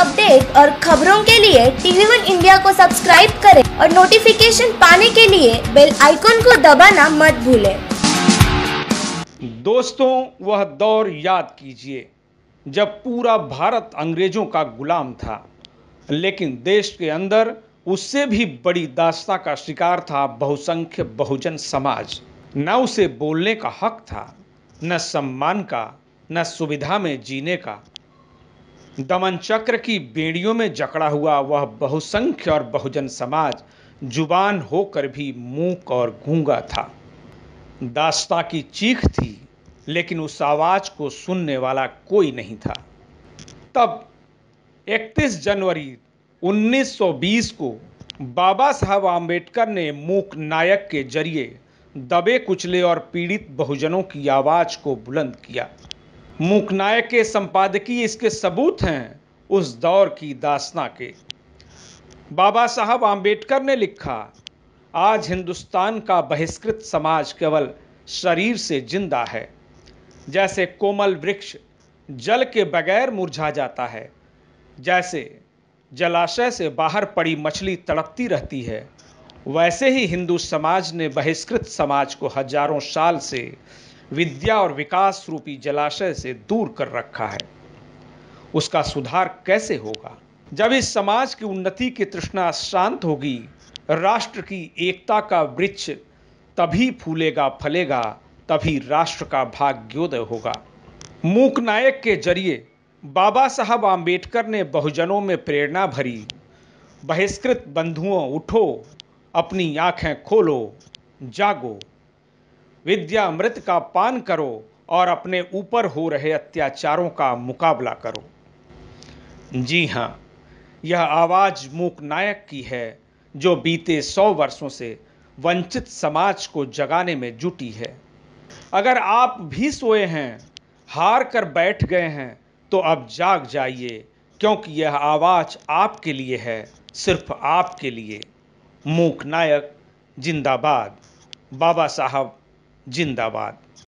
Update और खबरों के लिए टीवी वन इंडिया को सब्सक्राइब करें और नोटिफिकेशन पाने के लिए बेल आइकॉन को दबाना मत भूलें। दोस्तों वह दौर याद कीजिए जब पूरा भारत अंग्रेजों का गुलाम था लेकिन देश के अंदर उससे भी बड़ी दास्ता का शिकार था बहुसंख्य बहुजन समाज न उसे बोलने का हक था न सम्मान का न सुविधा में जीने का दमन चक्र की बेड़ियों में जकड़ा हुआ वह बहुसंख्य और बहुजन समाज जुबान होकर भी मूक और गूंगा था दास्ता की चीख थी लेकिन उस आवाज़ को सुनने वाला कोई नहीं था तब 31 जनवरी 1920 को बाबा साहब आम्बेडकर ने मूक नायक के जरिए दबे कुचले और पीड़ित बहुजनों की आवाज़ को बुलंद किया मुकनायक के संपादकीय इसके सबूत हैं उस दौर की दासना के बाबा साहब आम्बेडकर ने लिखा आज हिंदुस्तान का बहिष्कृत समाज केवल शरीर से जिंदा है जैसे कोमल वृक्ष जल के बगैर मुरझा जाता है जैसे जलाशय से बाहर पड़ी मछली तड़पती रहती है वैसे ही हिंदू समाज ने बहिष्कृत समाज को हजारों साल से विद्या और विकास रूपी जलाशय से दूर कर रखा है उसका सुधार कैसे होगा जब इस समाज की उन्नति की तृष्णा शांत होगी राष्ट्र की एकता का वृक्ष तभी फूलेगा फलेगा तभी राष्ट्र का भाग्योदय होगा मूक नायक के जरिए बाबा साहब आम्बेडकर ने बहुजनों में प्रेरणा भरी बहिष्कृत बंधुओं उठो अपनी आंखें खोलो जागो विद्यामृत का पान करो और अपने ऊपर हो रहे अत्याचारों का मुकाबला करो जी हाँ यह आवाज़ मूक नायक की है जो बीते सौ वर्षों से वंचित समाज को जगाने में जुटी है अगर आप भी सोए हैं हार कर बैठ गए हैं तो अब जाग जाइए क्योंकि यह आवाज़ आपके लिए है सिर्फ आपके लिए मूक नायक जिंदाबाद बाबा साहब जिंदाबाद